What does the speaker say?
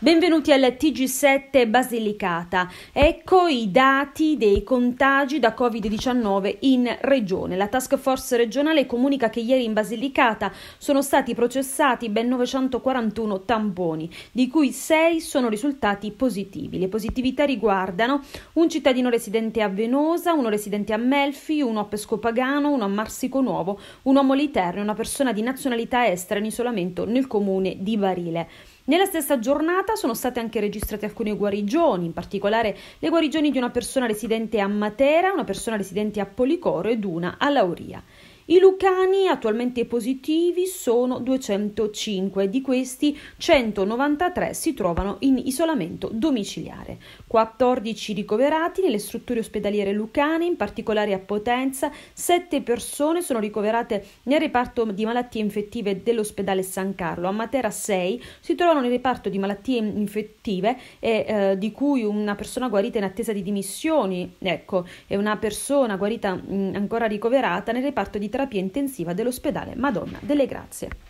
Benvenuti al TG7 Basilicata. Ecco i dati dei contagi da Covid-19 in regione. La task force regionale comunica che ieri in Basilicata sono stati processati ben 941 tamponi, di cui 6 sono risultati positivi. Le positività riguardano un cittadino residente a Venosa, uno residente a Melfi, uno a Pescopagano, uno a Marsico Nuovo, un uomo Literno e una persona di nazionalità estera in isolamento nel comune di Varile. Nella stessa giornata sono state anche registrate alcune guarigioni, in particolare le guarigioni di una persona residente a Matera, una persona residente a Policoro ed una a Lauria. I lucani attualmente positivi sono 205, di questi 193 si trovano in isolamento domiciliare. 14 ricoverati nelle strutture ospedaliere lucane, in particolare a Potenza, 7 persone sono ricoverate nel reparto di malattie infettive dell'ospedale San Carlo, a Matera 6 si trovano nel reparto di malattie infettive e, eh, di cui una persona guarita in attesa di dimissioni, ecco, e una persona guarita mh, ancora ricoverata nel reparto di terapia intensiva dell'ospedale Madonna delle Grazie.